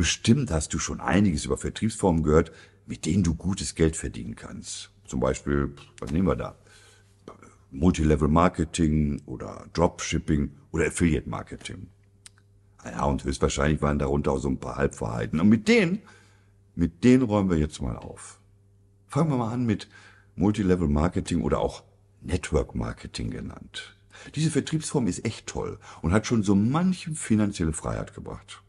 Bestimmt hast du schon einiges über Vertriebsformen gehört, mit denen du gutes Geld verdienen kannst. Zum Beispiel, was nehmen wir da? Multilevel Marketing oder Dropshipping oder Affiliate Marketing. Ja, und höchstwahrscheinlich waren darunter auch so ein paar Halbverhalten. Und mit denen, mit denen räumen wir jetzt mal auf. Fangen wir mal an mit Multilevel Marketing oder auch Network Marketing genannt. Diese Vertriebsform ist echt toll und hat schon so manchem finanzielle Freiheit gebracht.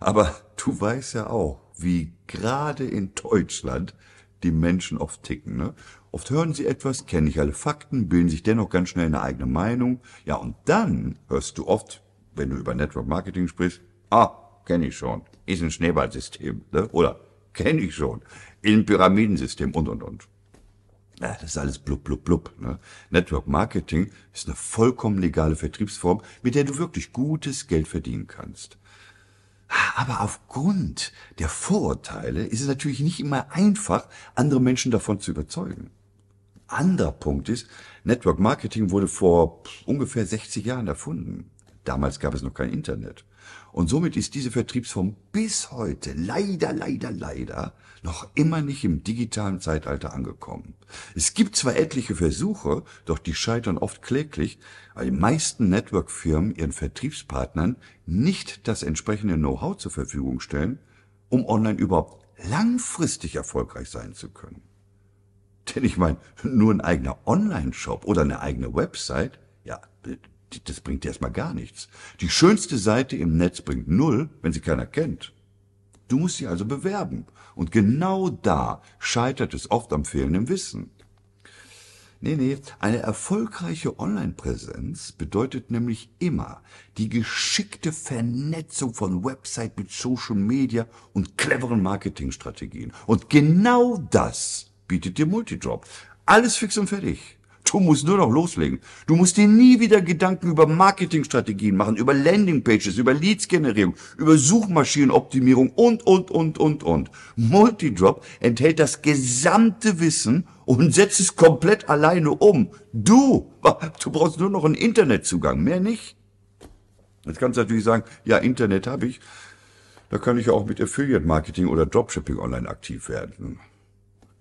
Aber du weißt ja auch, wie gerade in Deutschland die Menschen oft ticken. Ne? Oft hören sie etwas, kennen nicht alle Fakten, bilden sich dennoch ganz schnell eine eigene Meinung. Ja, und dann hörst du oft, wenn du über Network Marketing sprichst, ah, kenne ich schon, ist ein Schneeballsystem. Ne? Oder kenne ich schon, ist ein Pyramidensystem und, und, und. Ja, das ist alles blub, blub, blub. Ne? Network Marketing ist eine vollkommen legale Vertriebsform, mit der du wirklich gutes Geld verdienen kannst. Ah, aber aufgrund der Vorurteile ist es natürlich nicht immer einfach, andere Menschen davon zu überzeugen. Anderer Punkt ist, Network Marketing wurde vor ungefähr 60 Jahren erfunden. Damals gab es noch kein Internet. Und somit ist diese Vertriebsform bis heute leider, leider, leider noch immer nicht im digitalen Zeitalter angekommen. Es gibt zwar etliche Versuche, doch die scheitern oft kläglich, weil die meisten Network-Firmen ihren Vertriebspartnern nicht das entsprechende Know-how zur Verfügung stellen, um online überhaupt langfristig erfolgreich sein zu können. Denn ich meine, nur ein eigener Online-Shop oder eine eigene Website, ja, das bringt erstmal gar nichts. Die schönste Seite im Netz bringt null, wenn sie keiner kennt. Du musst sie also bewerben. Und genau da scheitert es oft am fehlenden Wissen. Nee, nee, eine erfolgreiche Online-Präsenz bedeutet nämlich immer die geschickte Vernetzung von Website mit Social Media und cleveren Marketingstrategien. Und genau das bietet dir Multijob. Alles fix und fertig. Du musst nur noch loslegen. Du musst dir nie wieder Gedanken über Marketingstrategien machen, über Landingpages, über Leads-Generierung, über Suchmaschinenoptimierung und, und, und, und, und. Multidrop enthält das gesamte Wissen und setzt es komplett alleine um. Du! Du brauchst nur noch einen Internetzugang, mehr nicht. Jetzt kannst du natürlich sagen, ja, Internet habe ich. Da kann ich ja auch mit Affiliate Marketing oder Dropshipping online aktiv werden.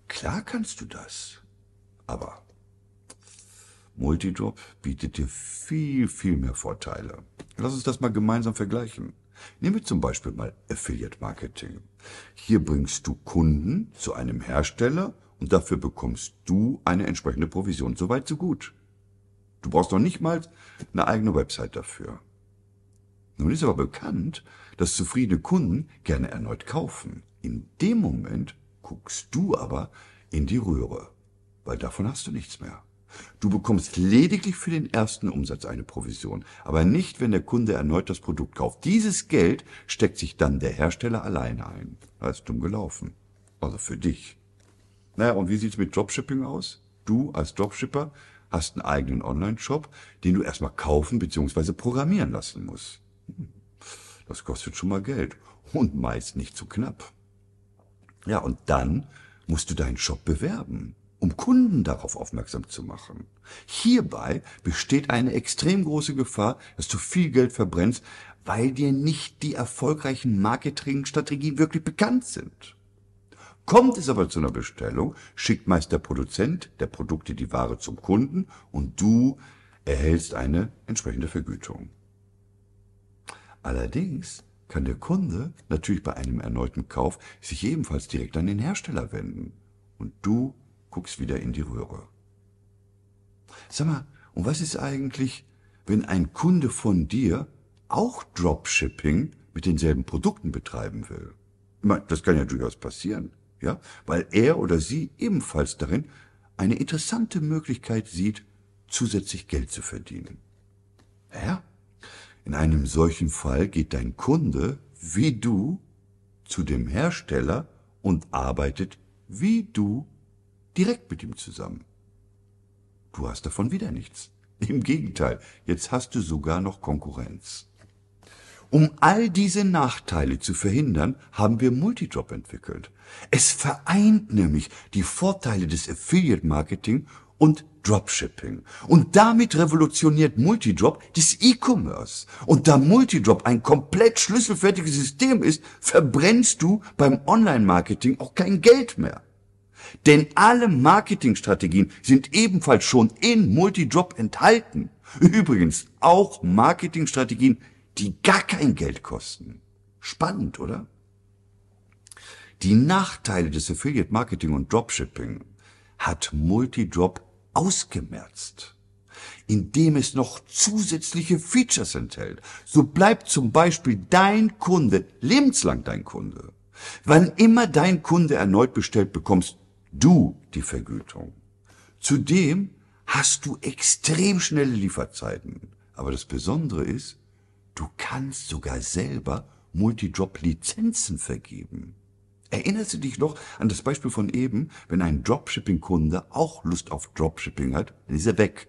Klar kannst du das. Aber Multidrop bietet dir viel, viel mehr Vorteile. Lass uns das mal gemeinsam vergleichen. Nehmen wir zum Beispiel mal Affiliate Marketing. Hier bringst du Kunden zu einem Hersteller und dafür bekommst du eine entsprechende Provision. Soweit, so gut. Du brauchst noch nicht mal eine eigene Website dafür. Nun ist aber bekannt, dass zufriedene Kunden gerne erneut kaufen. In dem Moment guckst du aber in die Röhre, weil davon hast du nichts mehr. Du bekommst lediglich für den ersten Umsatz eine Provision, aber nicht, wenn der Kunde erneut das Produkt kauft. Dieses Geld steckt sich dann der Hersteller alleine ein. Das dumm gelaufen. Also für dich. Naja, und wie sieht's mit Dropshipping aus? Du als Dropshipper hast einen eigenen Online-Shop, den du erstmal kaufen bzw. programmieren lassen musst. Hm. Das kostet schon mal Geld und meist nicht zu knapp. Ja, und dann musst du deinen Shop bewerben um Kunden darauf aufmerksam zu machen. Hierbei besteht eine extrem große Gefahr, dass du viel Geld verbrennst, weil dir nicht die erfolgreichen Marketingstrategien wirklich bekannt sind. Kommt es aber zu einer Bestellung, schickt meist der Produzent der Produkte die Ware zum Kunden und du erhältst eine entsprechende Vergütung. Allerdings kann der Kunde natürlich bei einem erneuten Kauf sich ebenfalls direkt an den Hersteller wenden und du guck's wieder in die Röhre. Sag mal, und was ist eigentlich, wenn ein Kunde von dir auch Dropshipping mit denselben Produkten betreiben will? Ich meine, das kann ja durchaus passieren, ja, weil er oder sie ebenfalls darin eine interessante Möglichkeit sieht, zusätzlich Geld zu verdienen. Ja? In einem solchen Fall geht dein Kunde wie du zu dem Hersteller und arbeitet wie du direkt mit ihm zusammen. Du hast davon wieder nichts. Im Gegenteil, jetzt hast du sogar noch Konkurrenz. Um all diese Nachteile zu verhindern, haben wir Multidrop entwickelt. Es vereint nämlich die Vorteile des Affiliate Marketing und Dropshipping. Und damit revolutioniert Multidrop das E-Commerce. Und da Multidrop ein komplett schlüsselfertiges System ist, verbrennst du beim Online-Marketing auch kein Geld mehr. Denn alle Marketingstrategien sind ebenfalls schon in Multidrop enthalten. Übrigens auch Marketingstrategien, die gar kein Geld kosten. Spannend, oder? Die Nachteile des Affiliate Marketing und Dropshipping hat Multidrop ausgemerzt, indem es noch zusätzliche Features enthält. So bleibt zum Beispiel dein Kunde lebenslang dein Kunde. Wann immer dein Kunde erneut bestellt, bekommst du die Vergütung. Zudem hast du extrem schnelle Lieferzeiten. Aber das Besondere ist, du kannst sogar selber Multijob-Lizenzen vergeben. Erinnerst du dich noch an das Beispiel von eben, wenn ein Dropshipping-Kunde auch Lust auf Dropshipping hat, dann ist er weg,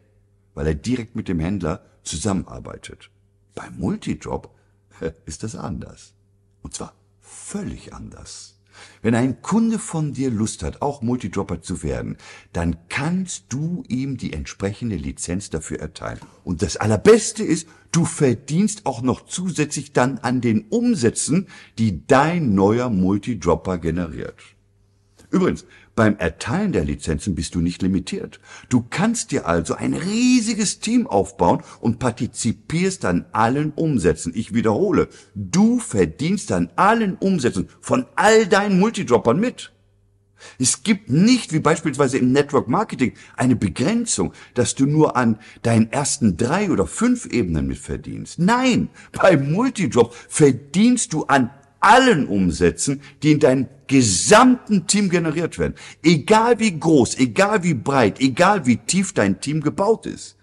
weil er direkt mit dem Händler zusammenarbeitet. Beim Multijob ist das anders. Und zwar völlig anders. Wenn ein Kunde von dir Lust hat, auch Multidropper zu werden, dann kannst du ihm die entsprechende Lizenz dafür erteilen. Und das Allerbeste ist, du verdienst auch noch zusätzlich dann an den Umsätzen, die dein neuer Multidropper generiert. Übrigens, beim Erteilen der Lizenzen bist du nicht limitiert. Du kannst dir also ein riesiges Team aufbauen und partizipierst an allen Umsätzen. Ich wiederhole, du verdienst an allen Umsätzen von all deinen Multidroppern mit. Es gibt nicht, wie beispielsweise im Network Marketing, eine Begrenzung, dass du nur an deinen ersten drei oder fünf Ebenen mitverdienst. Nein, bei Multidrop verdienst du an allen Umsätzen, die in deinen gesamten Team generiert werden. Egal wie groß, egal wie breit, egal wie tief dein Team gebaut ist.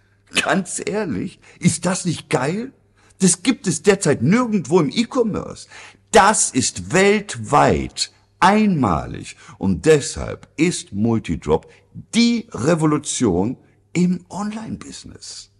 Ganz ehrlich, ist das nicht geil? Das gibt es derzeit nirgendwo im E-Commerce. Das ist weltweit einmalig. Und deshalb ist Multidrop die Revolution im Online-Business.